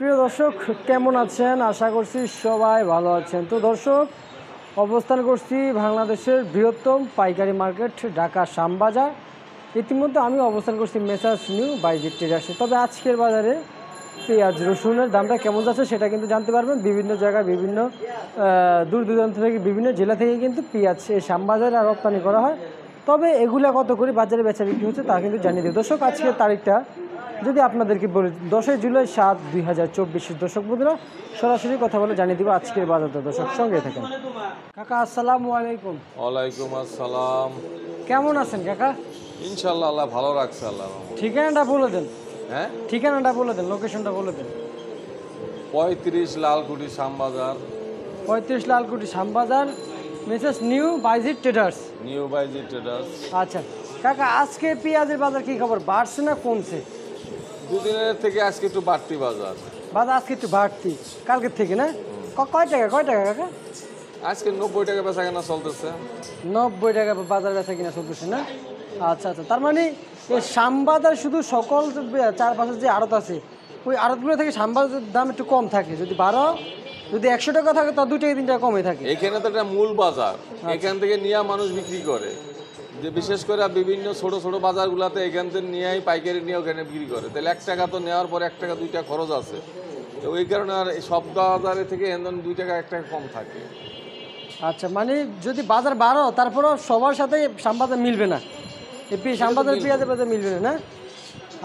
প্রিয় দর্শক কেমন আছেন আশা করছি সবাই ভালো আছেন তো দর্শক অবস্থান করছি বাংলাদেশের বৃহত্তম পাইকারি মার্কেট ঢাকা শ্যামবাজার ইতিমধ্যে আমি অবস্থান করছি মেসার্স নিউ বাইজিট ট্রেডার্সে তবে আজকের বাজারে পেঁয়াজ রসুনের দামটা কেমন যাচ্ছে সেটা কিন্তু জানতে পারবেন বিভিন্ন জায়গায় বিভিন্ন দূর দূরান্ত থেকে বিভিন্ন জেলা থেকে কিন্তু পেঁয়াজ এই শ্যামবাজারে রপ্তানি করা হয় তবে এগুলা কত করে বাজারে বেচা বিক্রি হচ্ছে তা কিন্তু জানিয়ে দেবে দর্শক আজকের তারিখটা যদি আপনাদেরকে বলি দশই জুলাই সাত দুই হাজার চব্বিশের দশক বন্ধুরা সরাসরি কথা বলে জানিয়ে দিব আজকের বাজারটা দশক সঙ্গে থাকেন কাকা আসসালাম আলাইকুম ওয়ালাইকুম আসসালাম কেমন আছেন কাকা ইনশাল্লাহ আল্লাহ ভালো রাখছে আল্লাহ ঠিকানাটা বলে দেন হ্যাঁ ঠিকানাটা বলে দেন লোকেশনটা বলে দেন পঁয়ত্রিশ লালকুটি শ্যামবাজার পঁয়ত্রিশ Lalkuti Shyambazar Mrs new Baiji traders new Baiji traders আচ্ছা কাকা আজকে পেঁয়াজের বাজার কি খবর বাড়ছে না কমছে দুদিনের থেকে আজকে একটু বাড়তি বাজার বাজার আজকে একটু বাড়তি কালকের থেকে না কয় টাকা কয় টাকা কাকা আজকে নব্বই টাকা বেচা কেনা চলতেছে নব্বই টাকা বাজার বেচা কিনা চলতেছে না আচ্ছা আচ্ছা তার মানে শ্যামবাজার শুধু সকল চারপাশের যে আড়ত আছে ওই আড়তগুলো থেকে শ্যামবাজার দাম একটু কম থাকে যদি বারো যদি একশো টাকা থাকে তা দু টাকা তিন টাকা কমে থাকে এখানে তো একটা মূল বাজার আচ্ছা। এখান থেকে নিয়ে মানুষ বিক্রি করে যে বিশেষ করে বিভিন্ন ছোট ছোট বাজারগুলোতে এখান থেকে নিয়েই পাইকারি নিয়ে ওখানে বিক্রি করে তাহলে এক টাকা তো নেওয়ার পরে এক টাকা দুই টাকা খরচ আছে তো ওই কারণে আর সব বাজারে থেকে এমন দুই টাকা এক টাকা কম থাকে আচ্ছা মানে যদি বাজার বাড়ো তারপরেও সবার সাথে সাম্বাদে মিলবে না এই সাম্বাদের পেঁয়াজের পেঁয়াজে মিলবে না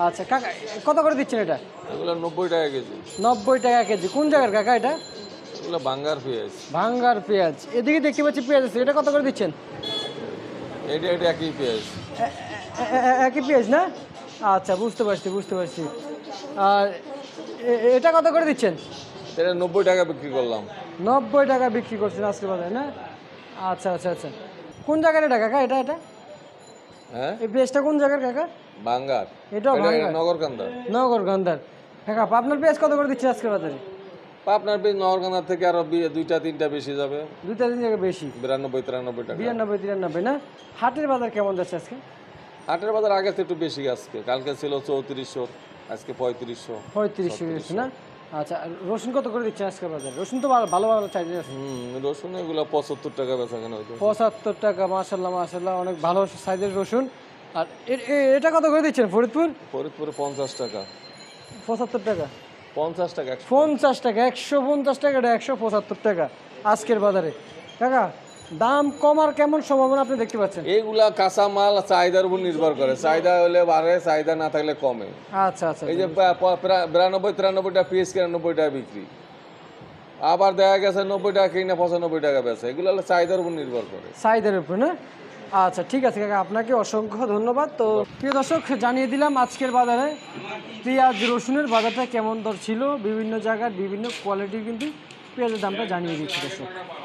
আচ্ছা কাকা কত করে দিচ্ছেন এটা এগুলো নব্বই টাকা কেজি নব্বই টাকা কেজি কোন জায়গার কাকা এটা এগুলো ভাঙ্গার পেঁয়াজ ভাঙ্গার পেঁয়াজ এদিকে দেখতে পাচ্ছি পেঁয়াজ আছে এটা কত করে দিচ্ছেন এটা এটা একই পেঁয়াজ একই পেঁয়াজ না আচ্ছা বুঝতে পারছি বুঝতে পারছি আর এটা কত করে দিচ্ছেন এটা নব্বই টাকা বিক্রি করলাম নব্বই টাকা বিক্রি করছেন আজকে বাজারে না আচ্ছা আচ্ছা আচ্ছা কোন জায়গার এটা কাকা এটা এটা হ্যাঁ এই পেঁয়াজটা কোন জায়গার কাকা বাঙ্গার এটা নগরকান্দার নগরকান্দার কাকা আপনার পেঁয়াজ কত করে দিচ্ছেন আজকে বাজারে আপনার বেশ নগরকান্দা থেকে আরো দুইটা তিনটা বেশি যাবে দুইটা তিনটা বেশি বিরানব্বই তিরানব্বই বিরানব্বই তিরানব্বই না হাটের বাজার কেমন যাচ্ছে আজকে হাটের বাজার আগে একটু বেশি আজকে কালকে ছিল চৌত্রিশশো আজকে পঁয়ত্রিশশো পঁয়ত্রিশশো না আচ্ছা রসুন কত করে দিচ্ছে আজকে বাজার রসুন তো ভালো ভালো চাই রসুন এগুলো পঁচাত্তর টাকা বেচা কেন পঁচাত্তর টাকা মাসাল্লাহ মাসাল্লাহ অনেক ভালো সাইজের রসুন আর এটা কত করে দিচ্ছেন ফরিদপুর ফরিদপুরে পঞ্চাশ টাকা পঁচাত্তর টাকা পঞ্চাশ টাকা পঞ্চাশ টাকা একশো পঞ্চাশ টাকাটা একশো পঁচাত্তর টাকা আজকের বাজারে কাকা দাম কমার কেমন সম্ভাবনা আপনি দেখতে পাচ্ছেন এইগুলা কাঁচা মাল চাহিদার উপর নির্ভর করে চাহিদা হলে বাড়ে চাহিদা না থাকলে কমে আচ্ছা আচ্ছা এই যে বিরানব্বই তিরানব্বইটা পিস তিরানব্বইটা বিক্রি আবার দেখা গেছে নব্বই টাকা কিনা পঁচানব্বই টাকা বেচে এগুলো চাহিদার উপর নির্ভর করে চাহিদার উপর না আচ্ছা ঠিক আছে কাকা আপনাকে অসংখ্য ধন্যবাদ তো প্রিয় দর্শক জানিয়ে দিলাম আজকের বাজারে পেঁয়াজ রসুনের বাজারটা কেমন দর ছিল বিভিন্ন জায়গার বিভিন্ন কোয়ালিটির কিন্তু পেঁয়াজের দামটা জানিয়ে দিচ্ছি দর্শক